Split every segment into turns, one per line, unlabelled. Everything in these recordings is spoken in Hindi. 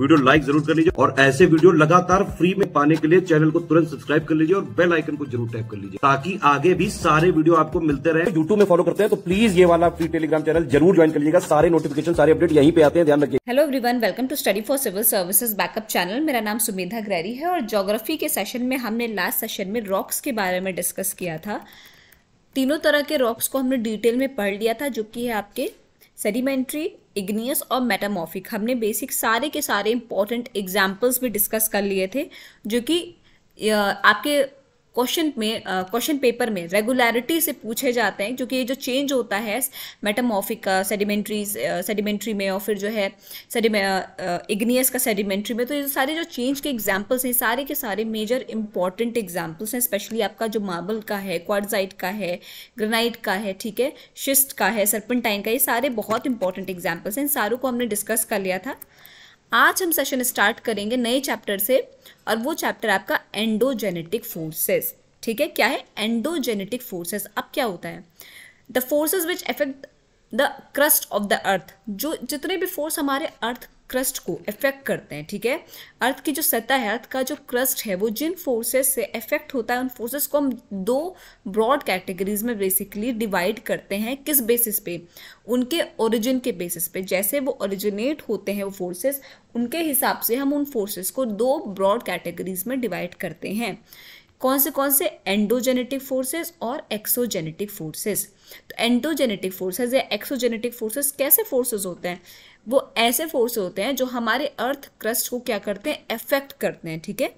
वीडियो लाइक जरूर कर लीजिए और ऐसे वीडियो लगातार फ्री में पाने के लिए चैनल को तुरंत सब्सक्राइब कर लीजिए और बेल आइकन को जरूर टैप कर लीजिए ताकि आगे भी सारे वीडियो आपको मिलते रहे यूट्यूब में फॉलो करते हैं तो प्लीज ये वाला फ्री टेलीग्राम चैनल जरूर ज्वाइन कर लीजिएगा सारे नोटिफिकेशन सारे अपडेट यहीं पे आते हैं ध्यान रखिए hello everyone welcome to study for civil services backup channel मेरा नाम सुमेधा ग्रैरी है और जोग्राफी के सेशन में हमने लास्ट सेशन में रॉक्स के बारे में डिस्कस किया था तीनों तरह के रॉक्स को हमने डिटेल में पढ़ लिया था जो कि है आपके सेडिमेंट्री इग्नियस और मेटामॉफिक हमने बेसिक सारे के सारे इंपॉर्टेंट एग्जाम्पल्स भी डिस्कस कर लिए थे जो कि आपके क्वेश्चन में क्वेश्चन पेपर में रेगुलरिटी से पूछे जाते हैं क्योंकि ये जो चेंज होता है मेटामॉफिक का सेडिमेंट्री सेडिमेंट्री में और फिर जो है इग्नियस का सेडिमेंट्री में तो ये सारे जो चेंज के एग्जाम्पल्स हैं सारे के सारे मेजर इंपॉर्टेंट एग्जाम्पल्स हैं स्पेशली आपका जो मार्बल का है क्वारजाइट का है ग्रेनाइट का है ठीक है शिस्ट का है सरपनटाइन का ये सारे बहुत इंपॉर्टेंट एग्जाम्पल्स हैं इन सारों को हमने डिस्कस कर लिया था आज हम सेशन स्टार्ट करेंगे नए चैप्टर से और वो चैप्टर आपका एंडोजेनेटिक फोर्सेस ठीक है क्या है एंडोजेनेटिक फोर्सेस अब क्या होता है the forces which affect the crust of the earth जो जितने भी फोर्स हमारे अर्थ क्रस्ट को इफेक्ट करते हैं ठीक है अर्थ की जो सतह है अर्थ का जो क्रस्ट है वो जिन फोर्सेस से इफेक्ट होता है उन फोर्सेस को हम दो ब्रॉड कैटेगरीज में बेसिकली डिवाइड करते हैं किस बेसिस पे उनके ओरिजिन के बेसिस पे जैसे वो ओरिजिनेट होते हैं वो फोर्सेस उनके हिसाब से हम उन फोर्सेस को दो ब्रॉड कैटेगरीज में डिवाइड करते हैं कौन से कौन से एंडोजेनेटिक फोर्सेस और एक्सोजेनेटिक फोर्सेस तो एंडोजेनेटिक फोर्सेस या एक्सोजेनेटिक फोर्सेस कैसे फोर्सेस होते हैं वो ऐसे फोर्स होते हैं जो हमारे अर्थ क्रस्ट को क्या करते हैं अफेक्ट करते हैं ठीक है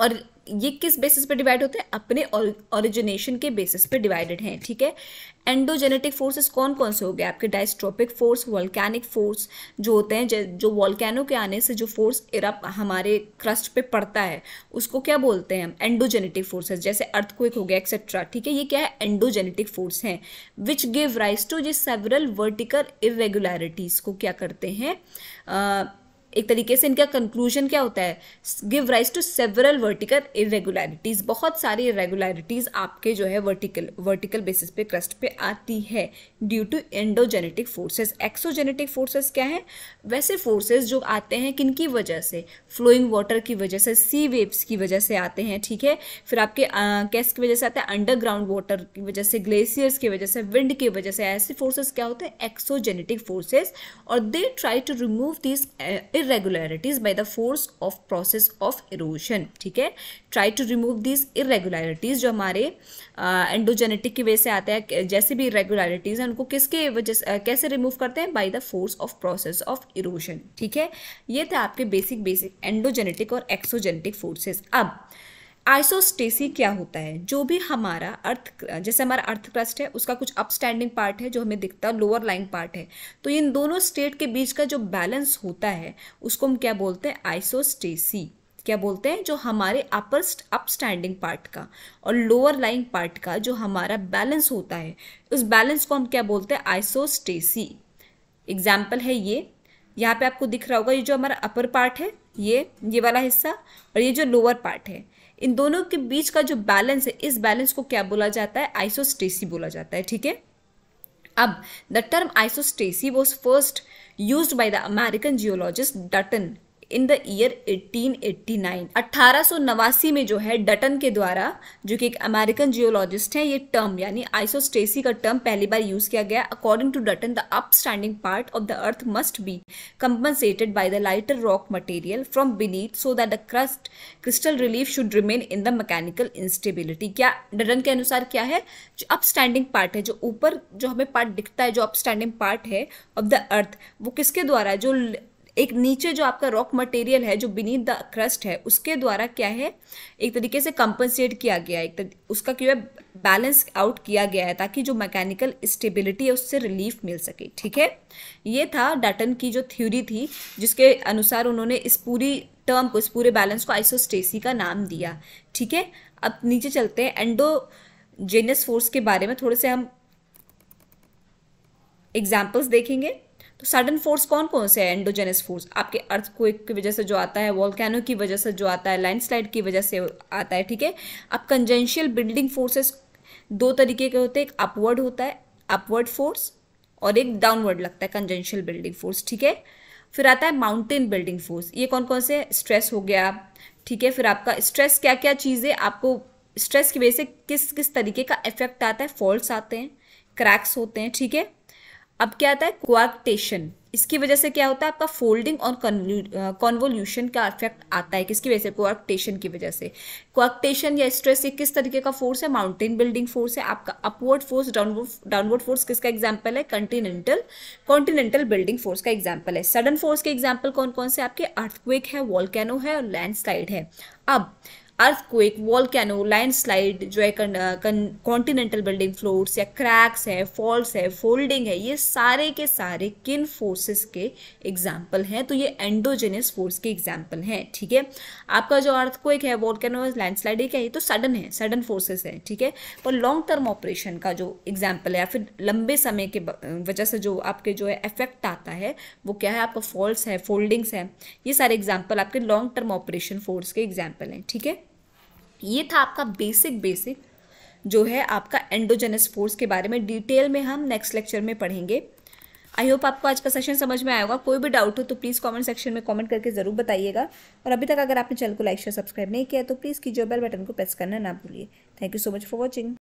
और ये किस बेसिस पे डिवाइड होते हैं अपने ओरिजिनेशन के बेसिस पे डिवाइडेड हैं ठीक है एंडोजेनेटिक फोर्सेस कौन कौन से हो गए आपके डाइस्ट्रोपिक फोर्स वॉल्कैनिक फोर्स जो होते हैं जो वॉल्कैनो के आने से जो फोर्स इरप हमारे क्रस्ट पे पड़ता है उसको क्या बोलते हैं हम एंडोजेनेटिक फोर्सेज जैसे अर्थक्विक हो गया एक्सेट्रा ठीक है ये क्या है एंडोजेनेटिक फोर्स हैं विच गिव राइज टू जिस सेवरल वर्टिकल इरेगुलरिटीज़ को क्या करते हैं एक तरीके से इनका कंक्लूजन क्या होता है give rise to several vertical irregularities बहुत सारी इरेगुलरिटीज़ आपके जो है वर्टिकल वर्टिकल बेसिस पे क्रस्ट पे आती है due to endogenetic forces exogenetic forces क्या है वैसे फोर्सेस जो आते हैं किन की वजह से फ्लोइंग वाटर की वजह से सी वेव्स की वजह से आते हैं ठीक है फिर आपके कैस की वजह से आते हैं अंडरग्राउंड वाटर की वजह से ग्लेशियर्स की वजह से विंड की वजह से ऐसे फोर्सेस क्या होते हैं एक्सोजेनेटिक फोर्सेस और they try to remove this irregularities by the force of process of erosion ठीक है try to remove these irregularities जो हमारे एंडोजेनेटिक की वजह से आते हैं जैसे भी irregularities हैं उनको किसके वजह कैसे रिमूव करते हैं by the force of process of erosion ठीक है ये थे आपके बेसिक बेसिक एंडोजेनेटिक और एक्सोजेनेटिक फोर्सेस अब आइसोस्टेसी क्या होता है जो भी हमारा अर्थ जैसे हमारा अर्थक्रस्ट है उसका कुछ अपस्टैंडिंग पार्ट है जो हमें दिखता है लोअर लाइन पार्ट है तो इन दोनों स्टेट के बीच का जो बैलेंस होता है उसको हम क्या बोलते हैं आइसोस्टेसी क्या बोलते हैं जो हमारे अपर अपस्टैंडिंग पार्ट का और लोअर लाइन पार्ट का जो हमारा बैलेंस होता है उस बैलेंस को हम क्या बोलते हैं आइसोस्टेसी एग्जाम्पल है ये यहाँ पे आपको दिख रहा होगा ये जो हमारा अपर पार्ट है ये ये वाला हिस्सा और ये जो लोअर पार्ट है इन दोनों के बीच का जो बैलेंस है इस बैलेंस को क्या बोला जाता है आइसोस्टेसी बोला जाता है ठीक है अब the term isostasy was first use by the American geologist Dutton in the year 1889 1889 में जो है डटन के द्वारा जो कि एक अमेरिकन जियोलॉजिस्ट हैं ये टर्म यानी आइसोस्टेसी का टर्म पहली बार यूज किया गया according to Dutton the upstanding part of the earth must be compensated by the lighter rock material from beneath so that the crust crystal relief should remain in the mechanical instability क्या डटन के अनुसार क्या है जो अपस्टैंडिंग पार्ट है जो ऊपर जो हमें पार्ट दिखता है जो अपस्टैंडिंग पार्ट है ऑफ द अर्थ वो किसके द्वारा जो एक नीचे जो आपका रॉक मटेरियल है जो बिनीथ द क्रस्ट है उसके द्वारा क्या है एक तरीके से कंपनसेट किया गया है एक उसका क्यों है बैलेंस आउट किया गया है ताकि जो मैकेनिकल स्टेबिलिटी है उससे रिलीफ मिल सके ठीक है ये था डाटन की जो थ्योरी थी जिसके अनुसार उन्होंने इस पूरी टर्म को इस पूरे बैलेंस को आइसोस्टेसी का नाम दिया ठीक है अब नीचे चलते हैं एंडोजेनियस फोर्स के बारे में थोड़े से हम एग्जाम्पल्स देखेंगे तो सडन फोर्स कौन कौन से है एंडोजेनस फोर्स आपके अर्थ को की वजह से जो आता है वॉलकैनो की वजह से जो आता है लैंडस्लाइड की वजह से आता है ठीक है अब कंजेंशियल बिल्डिंग फोर्सेस दो तरीके के होते हैं एक अपवर्ड होता है अपवर्ड फोर्स और एक डाउनवर्ड लगता है कंजेंशियल बिल्डिंग फोर्स ठीक है फिर आता है माउंटेन बिल्डिंग फोर्स ये कौन कौन से स्ट्रेस हो गया ठीक है फिर आपका स्ट्रेस क्या क्या चीज़ें आपको स्ट्रेस की वजह से किस किस तरीके का इफेक्ट आता है फॉल्ट्स आते हैं क्रैक्स होते हैं ठीक है अब क्या आता है क्वाक्टेशन इसकी वजह से क्या होता है आपका फोल्डिंग और कॉन्वोल्यूशन का इफेक्ट आता है किसकी वजह से क्वाक्टेशन की वजह से क्वाक्टेशन या स्ट्रेस ये किस तरीके का फोर्स है माउंटेन बिल्डिंग फोर्स है आपका upward force downward downward force किसका एग्जाम्पल है कंटिनेंटल कॉन्टिनेंटल बिल्डिंग फोर्स का एग्जाम्पल है सडन फोर्स के एग्जाम्पल कौन कौन से आपके अर्थक्वेक है वॉलकैनो है और लैंडस्लाइड है अब अर्थक्वेक वॉलकैनो लैंडस्लाइड जो है कॉन्टिनेंटल बिल्डिंग फ्लोर्स या क्रैक्स है फॉल्स है फोल्डिंग है ये सारे के सारे किन फोर्सेस के एग्जाम्पल हैं तो ये एंडोजेनियस फोर्स के एग्जाम्पल हैं ठीक है आपका जो अर्थक्वेक है वॉलकैनो लैंडस्लाइड है क्या ये तो सडन है सडन फोर्सेस है ठीक है पर लॉन्ग टर्म ऑपरेशन का जो एग्जाम्पल है या फिर लंबे समय के वजह से जो आपके जो है इफेक्ट आता है वो क्या है आपका फॉल्स है फोल्डिंग्स है ये सारे एग्जाम्पल आपके लॉन्ग टर्म ऑपरेशन फोर्स के एग्जाम्पल हैं ठीक है ये था आपका बेसिक बेसिक जो है आपका एंडोजेनस फोर्स के बारे में डिटेल में हम नेक्स्ट लेक्चर में पढ़ेंगे आई होप आपको आज का सेशन समझ में आएगा कोई भी डाउट हो तो प्लीज़ कमेंट सेक्शन में कमेंट करके ज़रूर बताइएगा और अभी तक अगर आपने चैनल को लाइक शेयर सब्सक्राइब नहीं किया तो प्लीज़ कीजिए बेल बटन को प्रेस करना ना भूलिए thank you so much for watching